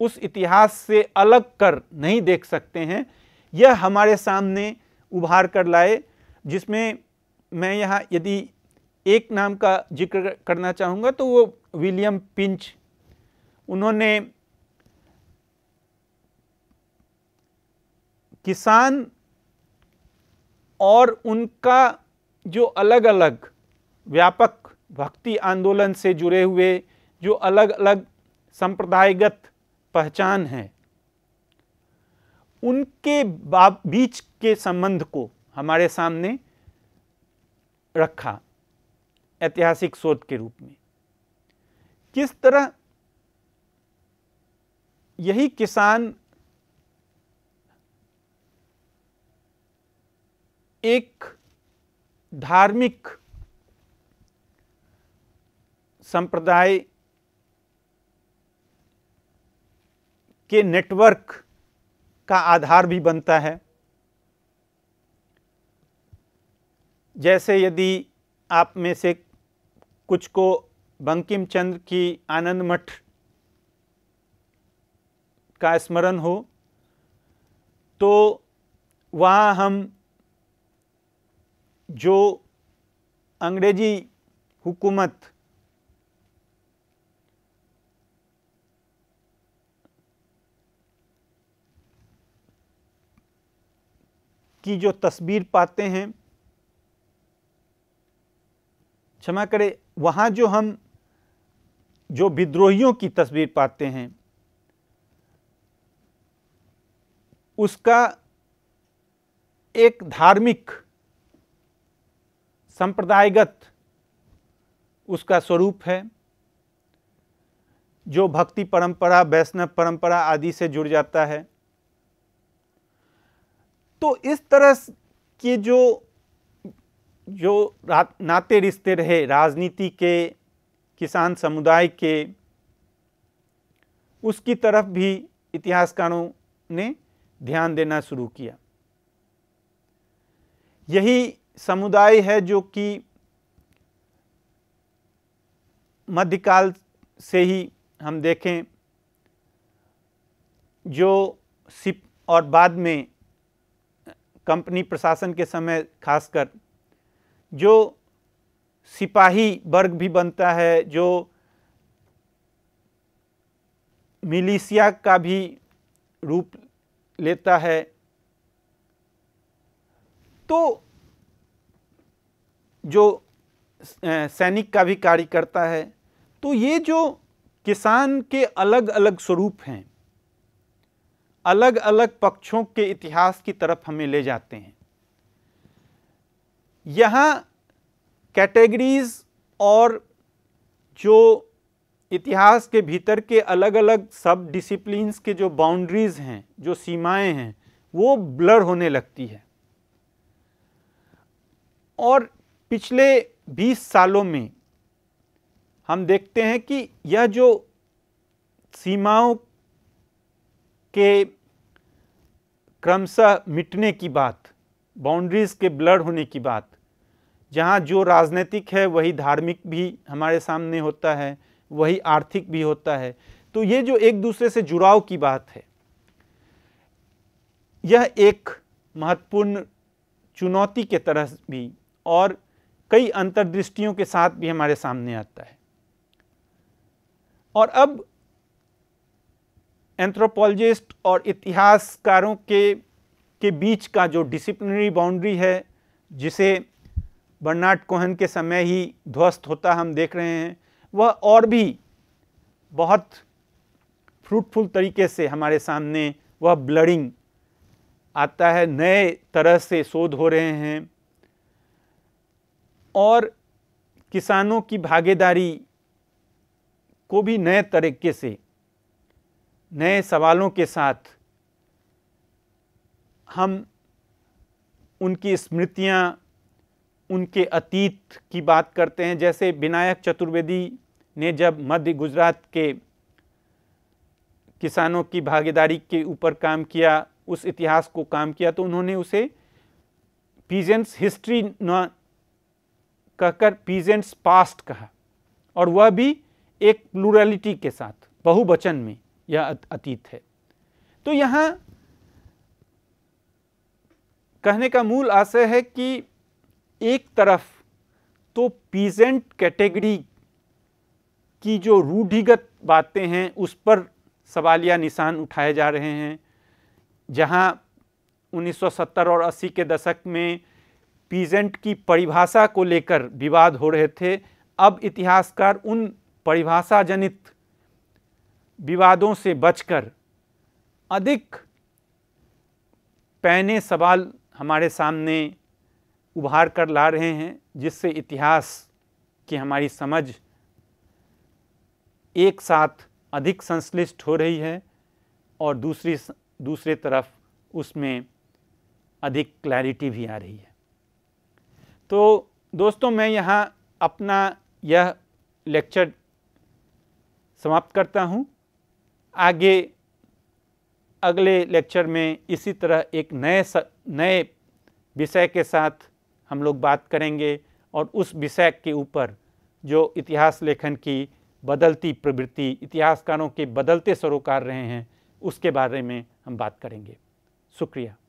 उस इतिहास से अलग कर नहीं देख सकते हैं यह हमारे सामने उभार कर लाए जिसमें मैं यहाँ यदि एक नाम का जिक्र करना चाहूँगा तो वो विलियम पिंच उन्होंने किसान और उनका जो अलग अलग व्यापक भक्ति आंदोलन से जुड़े हुए जो अलग अलग संप्रदायगत पहचान है उनके बीच के संबंध को हमारे सामने रखा ऐतिहासिक शोध के रूप में किस तरह यही किसान एक धार्मिक संप्रदाय के नेटवर्क का आधार भी बनता है जैसे यदि आप में से कुछ को बंकिम चंद्र की आनंद मठ का स्मरण हो तो वहाँ हम जो अंग्रेजी हुकूमत की जो तस्वीर पाते हैं क्षमा करें वहाँ जो हम जो विद्रोहियों की तस्वीर पाते हैं उसका एक धार्मिक संप्रदायगत उसका स्वरूप है जो भक्ति परंपरा वैष्णव परंपरा आदि से जुड़ जाता है तो इस तरह के जो जो नाते रिश्ते रहे राजनीति के किसान समुदाय के उसकी तरफ भी इतिहासकारों ने ध्यान देना शुरू किया यही समुदाय है जो कि मध्यकाल से ही हम देखें जो सिप और बाद में कंपनी प्रशासन के समय खासकर जो सिपाही वर्ग भी बनता है जो मिलिशिया का भी रूप लेता है तो जो सैनिक का भी कार्य करता है तो ये जो किसान के अलग अलग स्वरूप हैं अलग अलग पक्षों के इतिहास की तरफ हमें ले जाते हैं यहाँ कैटेगरीज और जो इतिहास के भीतर के अलग अलग सब डिसिप्लिन के जो बाउंड्रीज़ हैं जो सीमाएं हैं वो ब्लर होने लगती है और पिछले 20 सालों में हम देखते हैं कि यह जो सीमाओं के क्रमशः मिटने की बात बाउंड्रीज़ के ब्लड होने की बात जहाँ जो राजनीतिक है वही धार्मिक भी हमारे सामने होता है वही आर्थिक भी होता है तो ये जो एक दूसरे से जुड़ाव की बात है यह एक महत्वपूर्ण चुनौती के तरह भी और कई अंतर्दृष्टियों के साथ भी हमारे सामने आता है और अब एंथ्रोपोलॉजिस्ट और इतिहासकारों के के बीच का जो डिसिप्लिनरी बाउंड्री है जिसे बर्नार्ड कोहन के समय ही ध्वस्त होता हम देख रहे हैं वह और भी बहुत फ्रूटफुल तरीके से हमारे सामने वह ब्लडिंग आता है नए तरह से शोध हो रहे हैं और किसानों की भागीदारी को भी नए तरीके से नए सवालों के साथ हम उनकी स्मृतियाँ उनके अतीत की बात करते हैं जैसे विनायक चतुर्वेदी ने जब मध्य गुजरात के किसानों की भागीदारी के ऊपर काम किया उस इतिहास को काम किया तो उन्होंने उसे पीजेंट्स हिस्ट्री न कहकर पीजेंट्स पास्ट कहा और वह भी एक प्लूरलिटी के साथ बहुवचन में या अतीत है तो यहाँ कहने का मूल आशय है कि एक तरफ तो पीजेंट कैटेगरी की जो रूढ़िगत बातें हैं उस पर सवालिया निशान उठाए जा रहे हैं जहाँ 1970 और 80 के दशक में पीजेंट की परिभाषा को लेकर विवाद हो रहे थे अब इतिहासकार उन परिभाषा जनित विवादों से बचकर अधिक पैने सवाल हमारे सामने उभार कर ला रहे हैं जिससे इतिहास की हमारी समझ एक साथ अधिक संश्लिष्ट हो रही है और दूसरी दूसरे तरफ उसमें अधिक क्लैरिटी भी आ रही है तो दोस्तों मैं यहाँ अपना यह लेक्चर समाप्त करता हूँ आगे अगले लेक्चर में इसी तरह एक नए स, नए विषय के साथ हम लोग बात करेंगे और उस विषय के ऊपर जो इतिहास लेखन की बदलती प्रवृत्ति इतिहासकारों के बदलते सरोकार रहे हैं उसके बारे में हम बात करेंगे शुक्रिया